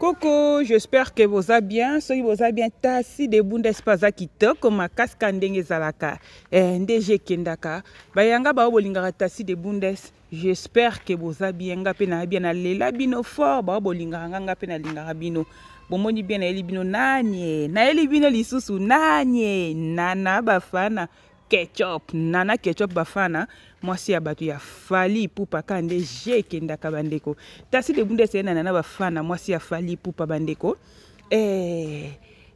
koko j'espère que boza bien soki boza bien tasi debunda espe aza kitoko makasi ka ndenge ezalaka eh, nde ekendaka bayanga bao bolingaka tasi debundes j'espère ke boza bien nga mpe naya bien nalela bino fort bao bolingaka nga nga mpe nalingaka bino bomoni bien nayeli bino nanie nayeli bino lisusu nanie nana bafana ketchup nana ketchup bafana mwasi ya bato ya fali pupa ka nde je ekendaka bandeko tasi debu nde eseye na nana bafana mwasi ya fali pupa bandeko eh,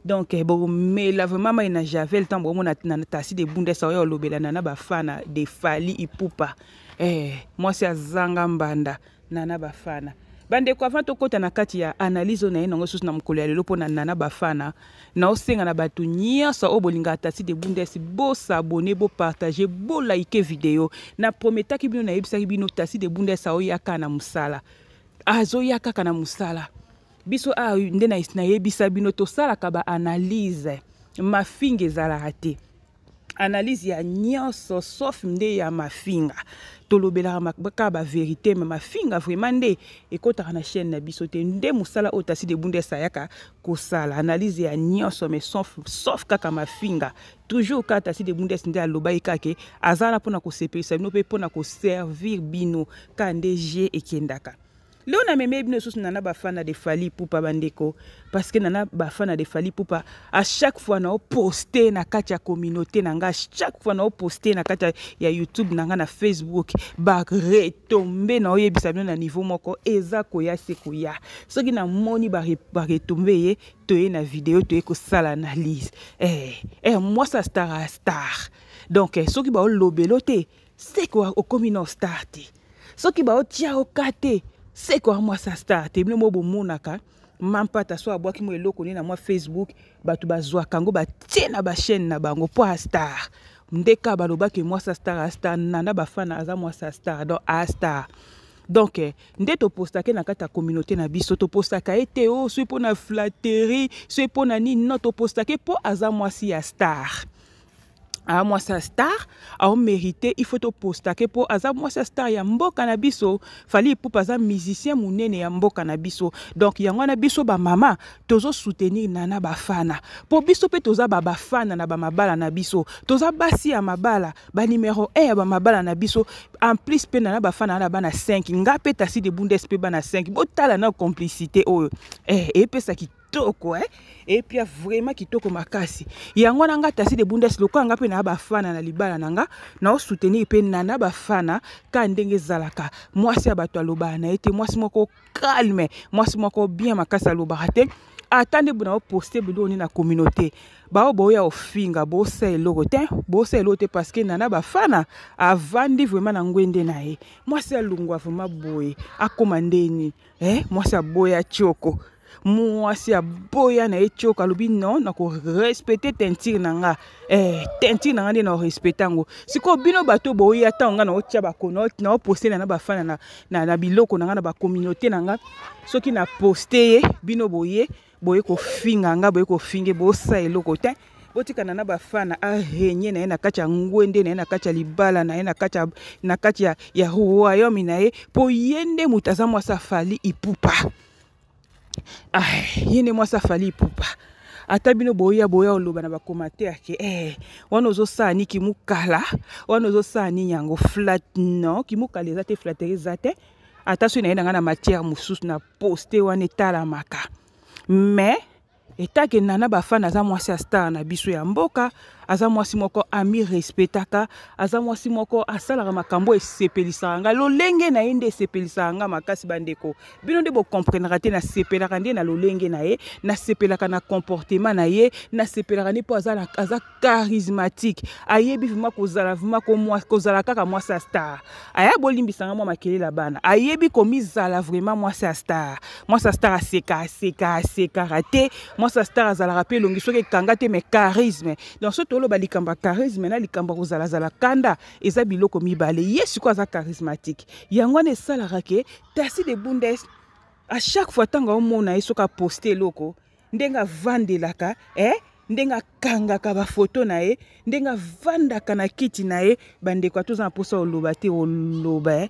donc eh, bomela vraiment mai na javel ntango bomona na tasi debu nde esa oyo olobela nana bafana de fali ipupa eh, mwasi azanga mbanda nana bafana bandeko avant tokɔta na kati ya analyse oyo na ye nango susu na mokolo ya lelo mpo na nana bafana naosenga na bato nyonso oyo bolingaka tati de bundes bosabone bopartage bolaike video na prometaki bino nayebisaki bino tasi de bundes aoya kaka na mosala azoya kaka na mosala biso awa nde nayebisa bino tosalaka baanalyse mafinga ezalaka te analyse ya nyonso sauf nde ya mafinga tolobelaka kaka baverité me mafinga vraiment nde ekɔtaka na chaîne na biso te nde mosala oyo tasi de bunda esayaka kosala analyse ya nyonso mais sauf, sauf kaka mafinga toujours kaka tasi de bundes nde alobaki kake aza wana mpona kosepelisa bino mpe mpona koservir bino kaka nde je ekendaka leo namemei bino lisusu na na bafana de fali pupa bandeko parceke na na bafana de fali pupa a chaque fois naoposte na kati ya communauté na ngai a chaque fois naoposte na kati ya youtube na ngai na facebook baretombe naoyebisa bino na niveau moko eza koya se koya soki namoni baretombe ye toye na video toye kosala analyse eh, eh, mwasi astar a star donc eh, soki baolobela te seko okomi na ostar te soki baotia oka te seko ya mwa sa star te bino mo bomonaka mampata so abwaki mo eloko nini na mwa facebook bato bazwaka yango batie na bachaîne na bango mpo astar nde ka balobaki mwasa star astar nanda bafana aza mwasa star donc astar donk eh, nde topostaka na kati ya communauté na biso topostaka ye te o oh, soki mpo na flatterie soki mpo na nini non topostaka mpo aza mwasi ya star aa ah, moi ça star ah, mérité il faut toposta que pour aza moi ya star ya mboka na biso fali pas un musicien munene ya mboka na biso donk yango wana biso bah, tozo soutenir nana bafana pour biso pe toza babafana na bah, mabala na biso toza basi ya mabala bah, numéro 1 ya bamabala na nabiso en plus pe nana bafana ba bana 5 nga mpe si de bundes ba na 5 botala na complicité oyo eh, epesaki kitoko eh? epia vraiment kitoko makasi yango na nga tasi de bundas lokola nga mpe na bafana na libala na nga naosoutenir mpe nana bafana ka ndenge ezalaka mwasi ya bato alobaka na ye te mwasi moko calme mwasi moko bien makasi alobaka te ata nde na oposte biloko nde na communauté bao boya ofinga bosa eloko te bosa eloko te parceke nana bafana avandi vraimen na ngwende na ye mwasi alongwa vraimen boye akóma ndeni eh? mwasi aboya tioko mwasi aboya na ye tioka alobi no nakorespecte tentire na nga eh, tentire na nga nde nakorespecte yango sikoyo bino bato boya ntango nga naotya bako naopostela na bafana na, na, na biloko na nga na bakommunauté na nga soki na poste ye bino boye boye kofinga nga boye kofinge bosa eloko te botikana na bafana arenye na ye na kati ya ngwende na ye na kati ya libala na ye na kati ya royaume na ye mpo ye nde moto aza mwasi afali ipupa ye nde mwasi afali epupa ata bino boya boya oloba na bakoma te ake eh, wana ozosala ni kimukala wana ozosala nini yango flat no kimukala eza te flateri eza te ata soki naye na ngai na matière mosusu na poste wana etalamaka mais etakenda na bafane aza mwasi ya star na biso ya mboka aza mwasi moko ami respectaka aza mwasi moko asalaka makambo esepelisaka nga lolenge na ye nde esepelisaka nga makasi bandeko bino nde bokomprenaka te nasepelaka nde na lolenge na ye nasepelaka na comportement na ye nasepelaka nde mpo aza, aza charismatique ayebi vrima kozala vrima kozala kaka mwasi ya star aya bolimbisanga mwa makelela bana ayebi komizala vraimen mwasi ya star mwasi ya star aseka aseka asekaka te mwasi ya star azalaka mpe elongi soki ekanga te me charisme donc soki toloba likambo ya charisme na likambo ya kozalazala kanda eza biloko mibale ye sikoyo aza charismatique yango wana esalaka ke tasi de bundes a chaque fois ntango aomona ye soki aposte eloko ndenge avandelaka e eh? ndenge akangaka bafoto na ye ndenge avandaka na kiti na ye bandeko atoza na mposa koloba te oloba eh?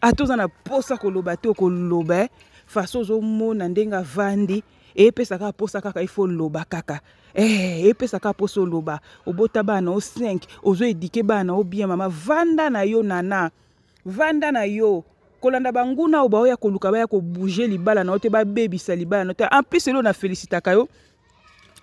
atoza na mposa koloba te okoloba eh? faso ozomona ndenge avandi eyepesaka mposa kaka ifo loba kaka eh, eyepesaka mposa oloba obota bana o 5 ozo edike bana obien mama vanda na yo nana vanda na yo kolanda banguna oyo baoya koluka baya kobouge libala na yo te babebisa libala na yo te en plus eloo na félicitaka yo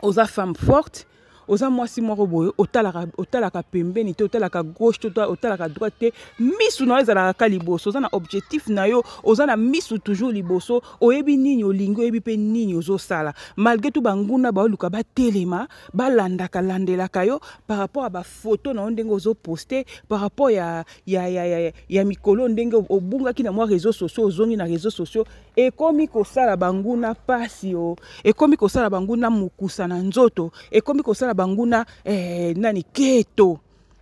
oza femme forte oza mwasi moko boye otalaka, otalaka pembeni te otalaka gauche te otalaka droite te misu na yo ezalaka ka liboso oza na objectif na yo oza na misu toujours liboso oyebi nini olingi oyebi mpe nini ozosala malgré tout banguna baoluka batelema balandaka landelaka yo par rapport ya bafoto na yo ndenge ozoposte par rapport ya, ya, ya, ya, ya mikolo ndenge obungaki na mwa réseau sociaux ozongi na réseau sociaux ekomi kosala banguna mpasi o ekomi kosala banguna mokusa na nzoto ekomi kosala banguna eh, nani keto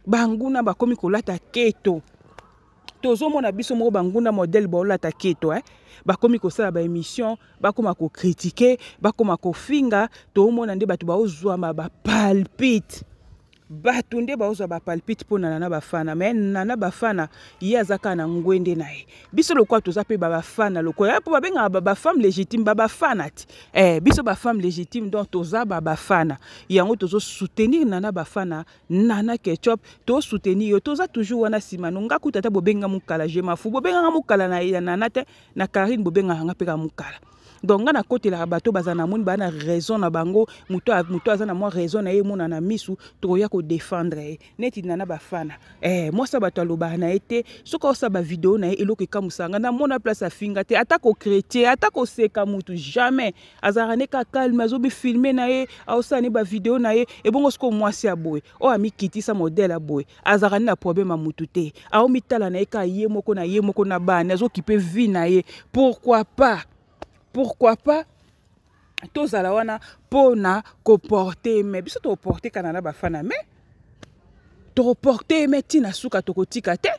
banguna bakomi kolata keto tozomona biso moko banguna modele baolata keto eh? bakomi kosala baémission bakoma kokritike bakoma kofinga toomona nde bato baozwama bapalpite bato nde baozwa bapalpite mpo nana na bafana me nana bafana ye aza kaka na ngwende na ye biso lokola toza mpe babafana lokola mpo babengaka bafemme légitime babafana ti eh, biso bafemme légitime donc toza babafana yango tozosoutenir nana bafana nana ketchup tosoutenir yo toza toujours wana nsima no nga kuta ata bobenga mokala je mafu bobengaka mokala na, na nana te na karine bobengaka nga mpe ka mokala donc nga nakotelaka bato bazala namoni baa na raison na bango moto aza na mwa raison na ye emonana misu tokoya kodefendre ye neti nana bafana eh, mwasa bato alobaka na ye te soki osa bavideo na ye eloko ekamusanga namona place afinga te ata kokretien ata koseka motu jamais azalaka ne ka calme azobifilme na ye aosala ne bavideo na ye ebongo soki omwasi aboye oyo amikitisa modele aboye azalaka ne na problème ya motu te aomitala na ye ka ye moko na ye moko na bana azokipe vie na ye pourquoi pas pourquoi pas tozala wana mpona koporte me biso toporte kana na bafana me tokoporte me ntina suka tokotika te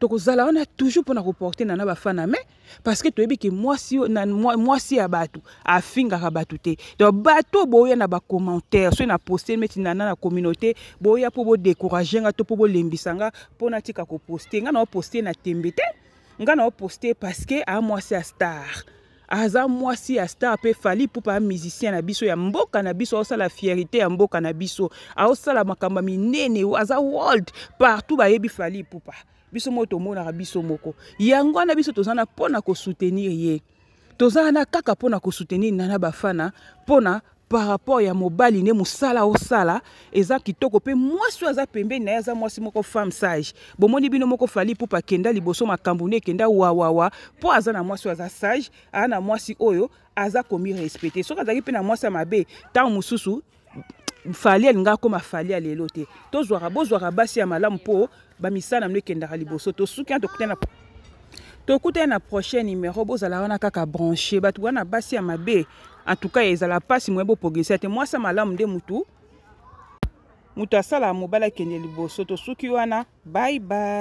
tokozala wana toujours mpona koporte na na bafana me parceke toyebi ke mwasi ya bato afingaka bato te donc bato boya na bacommentaire soki na poste meti na na na communauté boya mpo bodekourage nga to mpo bolembisa nga mpona tika koposte nga na oposte na tembe te nga na oposte parceke amwasi ya star aza mwasi asta mpe fali mpupa ya musicien na biso ya mboka na biso aosala fierité ya mboka na biso aosala makambo ya minene aza world partout bayebi fali mpupa biso moko tomonaka biso moko yango wana biso toza na mpona kosoutenir ye toza na kaka mpona kosoutenir nana bafana mpona par rapport ya mobali nde mosala osala eza kitoko mpe mwasi oyo aza pembeni na ye aza mwasi moko femme sage bomoni bino moko fali pupa akenda liboso makambo nde ekenda wawawa mpo aza na mwasi oyo aza sage aa na mwasi oyo aza komirespecte soki azalaki mpe na mwasi ya mabe ntango mosusu fali alingaka koma fali ya lelo te tozwaka bozwaka basi ya malamu mpo bamisala mino ekendaka liboso tosuki ana tokutana tokutani na prochain numéro bozala wana kaka branche bato wana basi ya mabe en tout cas ezala mpasi moye boprogrese te mwasi ya malamu nde mutu moto asala mobali akende liboso tosuki wana baibai